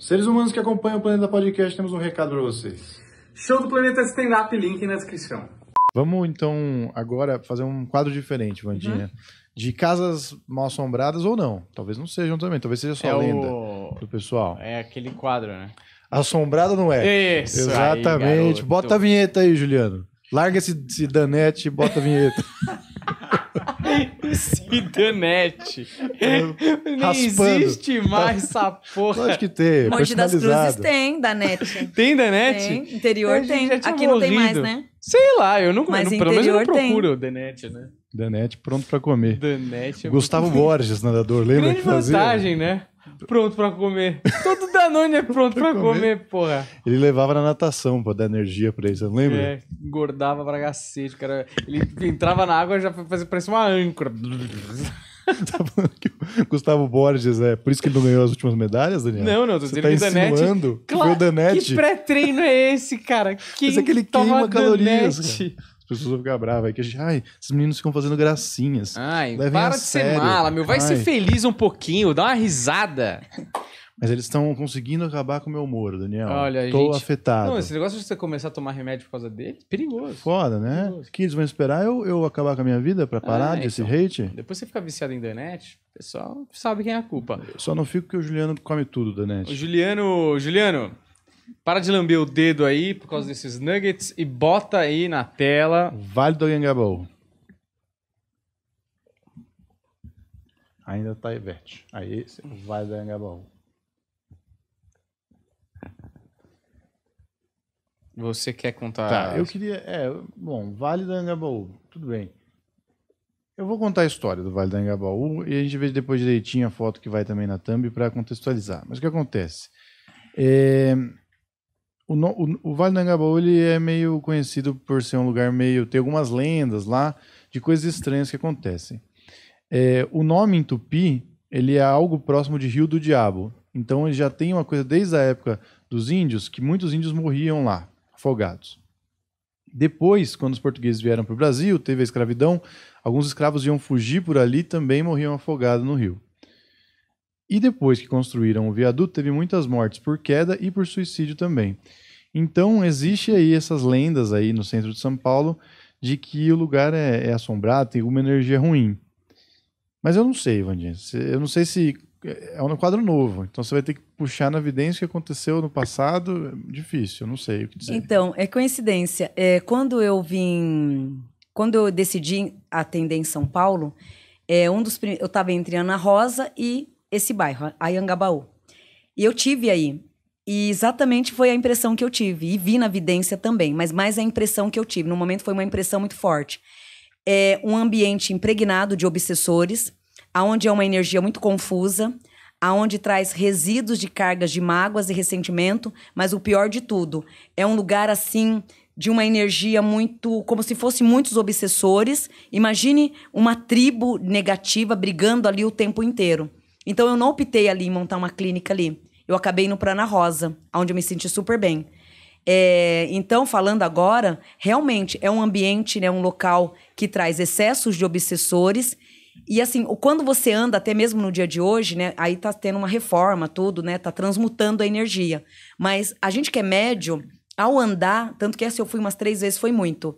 Seres humanos que acompanham o Planeta Podcast, temos um recado para vocês. Show do Planeta Stand Up, link na descrição. Vamos então agora fazer um quadro diferente, Vandinha. Uhum. De casas mal assombradas ou não. Talvez não sejam também, talvez seja só é lenda o... do pessoal. É aquele quadro, né? Assombrada não é. Isso. Exatamente. Aí, bota a vinheta aí, Juliano. Larga esse, esse danete e bota a vinheta. Cidanet. não existe mais essa porra. Acho que tem. Monte das Cruzes tem, da NET. Tem da NET? Tem, interior é, tem. Aqui morrido. não tem mais, né? Sei lá, eu não, Mas não pelo menos eu não procuro tem. Danete, né? Danete pronto para comer. Danete é Gustavo muito... Borges, nadador, lembra Grande que fazia? vantagem, né? Pronto para comer. Todo Danone é pronto pra, comer. porra. Ele levava na natação pra dar energia pra ele, você não lembra? É, engordava pra cacete, cara. Ele entrava na água e já fazia, parecia uma âncora. tá falando que o Gustavo Borges é por isso que ele não ganhou as últimas medalhas, Daniel? Não, não, tô dizendo tá que o Danete. Claro, o Danete. Que pré-treino é esse, cara? Quem Mas é que ele queima calorias. As pessoas vão ficar bravas que a gente, ai, esses meninos ficam fazendo gracinhas. Ai, Levem para de sério. ser mala, meu. Vai ai. ser feliz um pouquinho, dá uma risada. Mas eles estão conseguindo acabar com o meu humor, Daniel. Olha, Tô gente... afetado. Não, esse negócio de você começar a tomar remédio por causa dele, perigoso. Foda, né? Perigoso. Que eles vão esperar eu, eu acabar com a minha vida para parar ah, desse então, hate? Depois você fica viciado em Danete, o pessoal sabe quem é a culpa. Eu só não fico que o Juliano come tudo, Danete. O Juliano, Juliano, para de lamber o dedo aí por causa desses nuggets e bota aí na tela. Vale do Gangabol. Ainda tá Ivete. Aí, vai do Gangabol. Você quer contar? Tá, eu queria. É, bom, Vale da Angabaú, tudo bem. Eu vou contar a história do Vale da Angabaú e a gente vê depois direitinho a foto que vai também na thumb para contextualizar. Mas o que acontece? É, o, o, o, Vale do Angabaú ele é meio conhecido por ser um lugar meio. tem algumas lendas lá de coisas estranhas que acontecem. É, o nome em tupi ele é algo próximo de Rio do Diabo. Então ele já tem uma coisa desde a época dos índios que muitos índios morriam lá. Afogados. Depois, quando os portugueses vieram para o Brasil, teve a escravidão, alguns escravos iam fugir por ali também morriam afogados no rio. E depois que construíram o viaduto, teve muitas mortes por queda e por suicídio também. Então, existe aí essas lendas aí no centro de São Paulo de que o lugar é, é assombrado, tem alguma energia ruim. Mas eu não sei, Vandinha. Eu não sei se é, é um quadro novo, então você vai ter que puxar na evidência o que aconteceu no passado. É difícil, eu não sei o que dizer. Então, é coincidência. É, quando eu vim. Quando eu decidi atender em São Paulo, é, um dos eu estava entre Ana Rosa e esse bairro, Ayangabaú. E eu tive aí. E exatamente foi a impressão que eu tive. E vi na evidência também, mas mais a impressão que eu tive. No momento foi uma impressão muito forte. É um ambiente impregnado de obsessores aonde é uma energia muito confusa, aonde traz resíduos de cargas de mágoas e ressentimento, mas o pior de tudo, é um lugar assim de uma energia muito, como se fossem muitos obsessores. Imagine uma tribo negativa brigando ali o tempo inteiro. Então eu não optei ali em montar uma clínica ali. Eu acabei no Prana Rosa, onde eu me senti super bem. É, então, falando agora, realmente é um ambiente, né, um local que traz excessos de obsessores e assim, quando você anda, até mesmo no dia de hoje, né? Aí tá tendo uma reforma, tudo, né? Tá transmutando a energia. Mas a gente que é médio, ao andar, tanto que essa eu fui umas três vezes, foi muito.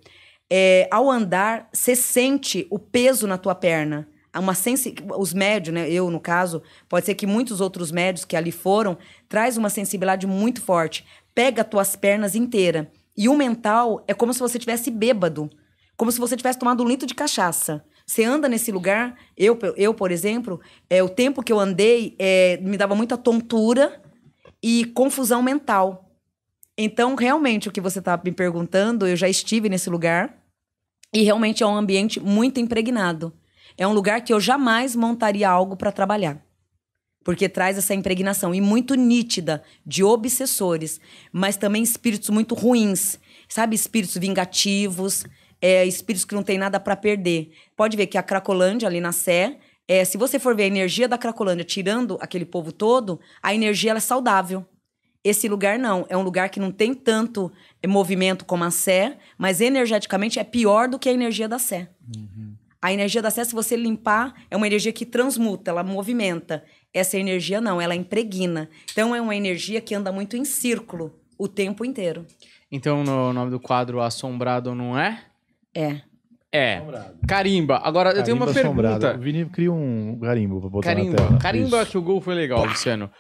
É, ao andar, você sente o peso na tua perna. É uma sensi... Os médios, né? Eu, no caso, pode ser que muitos outros médios que ali foram, traz uma sensibilidade muito forte. Pega tuas pernas inteira. E o mental é como se você tivesse bêbado como se você tivesse tomado um litro de cachaça. Você anda nesse lugar, eu, eu por exemplo, é, o tempo que eu andei é, me dava muita tontura e confusão mental. Então, realmente, o que você está me perguntando, eu já estive nesse lugar e realmente é um ambiente muito impregnado. É um lugar que eu jamais montaria algo para trabalhar porque traz essa impregnação e muito nítida de obsessores, mas também espíritos muito ruins, sabe? Espíritos vingativos, é, espíritos que não tem nada para perder. Pode ver que a Cracolândia, ali na Sé, é, se você for ver a energia da Cracolândia tirando aquele povo todo, a energia é saudável. Esse lugar não. É um lugar que não tem tanto eh, movimento como a Sé, mas energeticamente é pior do que a energia da Sé. Uhum. A energia da Sé, se você limpar, é uma energia que transmuta, ela movimenta. Essa energia não, ela impregna. Então é uma energia que anda muito em círculo o tempo inteiro. Então, no nome do quadro Assombrado não é? É. É. Assombrado. Carimba. Agora, eu tenho uma pergunta. O Vini cria um carimbo pra botar carimba. na tela. Carimba Isso. que o gol foi legal, Luciano.